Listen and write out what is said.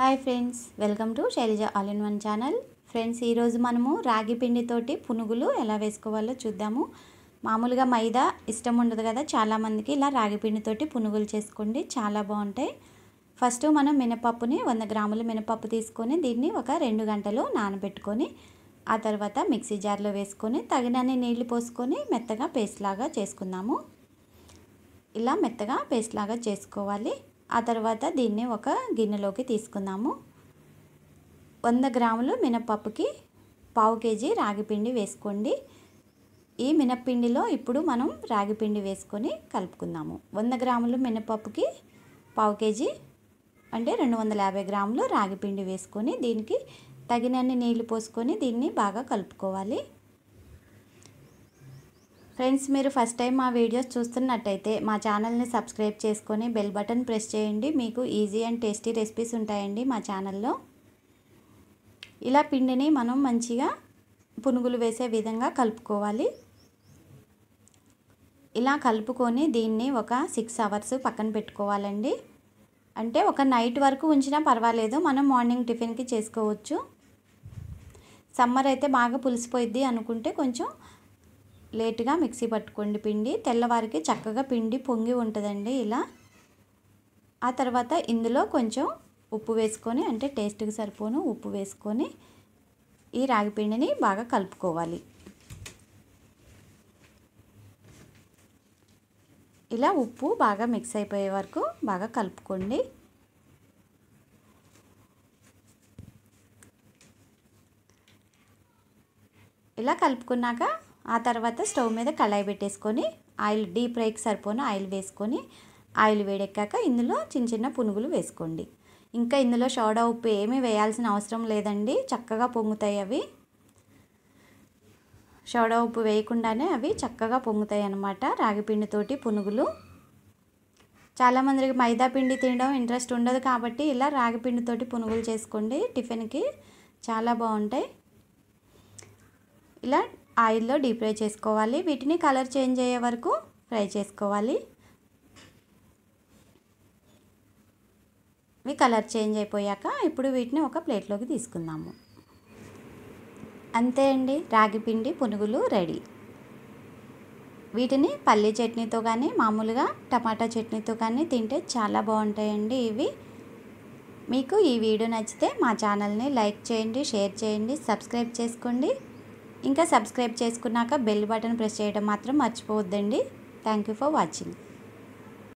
hi friends welcome to Shailaja all in one channel friends ఈరోజు మనము రాగి పిండితోటి పునుగులు ఎలా వేసుకోవాలో చూద్దాము మామూలుగా మైదా ఇష్టం ఉండదు కదా చాలామందికి ఇలా రాగి పిండితోటి పునుగులు చేసుకోండి చాలా బాగుంటాయి ఫస్ట్ మనం మినపప్పుని వంద గ్రాముల మినపప్పు తీసుకొని దీన్ని ఒక రెండు గంటలు నానబెట్టుకొని ఆ తర్వాత మిక్సీ జార్లో వేసుకొని తగినన్ని నీళ్లు పోసుకొని మెత్తగా పేస్ట్ లాగా చేసుకుందాము ఇలా మెత్తగా పేస్ట్ లాగా చేసుకోవాలి ఆ తర్వాత దీన్ని ఒక గిన్నెలోకి తీసుకుందాము వంద గ్రాములు మినప్పప్పుకి పావు కేజీ రాగిపిండి వేసుకోండి ఈ మినప్పిండిలో ఇప్పుడు మనం రాగిపిండి వేసుకొని కలుపుకుందాము వంద గ్రాములు మినపప్పుకి పావు కేజీ అంటే రెండు వందల యాభై గ్రాములు రాగిపిండి వేసుకొని దీనికి తగినన్ని నీళ్లు పోసుకొని దీన్ని బాగా కలుపుకోవాలి ఫ్రెండ్స్ మీరు ఫస్ట్ టైం మా వీడియోస్ చూస్తున్నట్టయితే మా ఛానల్ని సబ్స్క్రైబ్ చేసుకొని బెల్ బటన్ ప్రెస్ చేయండి మీకు ఈజీ అండ్ టేస్టీ రెసిపీస్ ఉంటాయండి మా ఛానల్లో ఇలా పిండిని మనం మంచిగా పునుగులు వేసే విధంగా కలుపుకోవాలి ఇలా కలుపుకొని దీన్ని ఒక సిక్స్ అవర్స్ పక్కన పెట్టుకోవాలండి అంటే ఒక నైట్ వరకు ఉంచినా పర్వాలేదు మనం మార్నింగ్ టిఫిన్కి చేసుకోవచ్చు సమ్మర్ అయితే బాగా పులిసిపోయిద్ది అనుకుంటే కొంచెం లేటుగా మిక్సీ పట్టుకోండి పిండి తెల్లవారికి చక్కగా పిండి పొంగి ఉంటుందండి ఇలా ఆ తర్వాత ఇందులో కొంచెం ఉప్పు వేసుకొని అంటే టేస్ట్కి సరిపోను ఉప్పు వేసుకొని ఈ రాగి పిండిని బాగా కలుపుకోవాలి ఇలా ఉప్పు బాగా మిక్స్ అయిపోయే వరకు బాగా కలుపుకోండి ఇలా కలుపుకున్నాక ఆ తర్వాత స్టవ్ మీద కళాయి పెట్టేసుకొని ఆయిల్ డీప్ ఫ్రైకి సరిపోయిన ఆయిల్ వేసుకొని ఆయిల్ వేడెక్కాక ఇందులో చిన్న చిన్న పునుగులు వేసుకోండి ఇంకా ఇందులో సోడా ఉప్పు ఏమీ వేయాల్సిన అవసరం లేదండి చక్కగా పొంగుతాయి అవి సోడా ఉప్పు వేయకుండానే అవి చక్కగా పొంగుతాయి అన్నమాట రాగిపిండితోటి పునుగులు చాలామందికి మైదా పిండి తినడం ఇంట్రెస్ట్ ఉండదు కాబట్టి ఇలా రాగిపిండితోటి పునుగులు చేసుకోండి టిఫిన్కి చాలా బాగుంటాయి ఇలా ఆయిల్లో డీప్ ఫ్రై చేసుకోవాలి వీటిని కలర్ చేంజ్ అయ్యే వరకు ఫ్రై చేసుకోవాలి ఇవి కలర్ చేంజ్ అయిపోయాక ఇప్పుడు వీటిని ఒక ప్లేట్లోకి తీసుకుందాము అంతే అండి రాగి పిండి పునుగులు రెడీ వీటిని పల్లి చట్నీతో కానీ మామూలుగా టమాటా చట్నీతో కానీ తింటే చాలా బాగుంటాయండి ఇవి మీకు ఈ వీడియో నచ్చితే మా ఛానల్ని లైక్ చేయండి షేర్ చేయండి సబ్స్క్రైబ్ చేసుకోండి ఇంకా సబ్స్క్రైబ్ చేసుకున్నాక బెల్ బటన్ ప్రెస్ చేయడం మాత్రం మర్చిపోవద్దండి థ్యాంక్ యూ ఫర్ వాచింగ్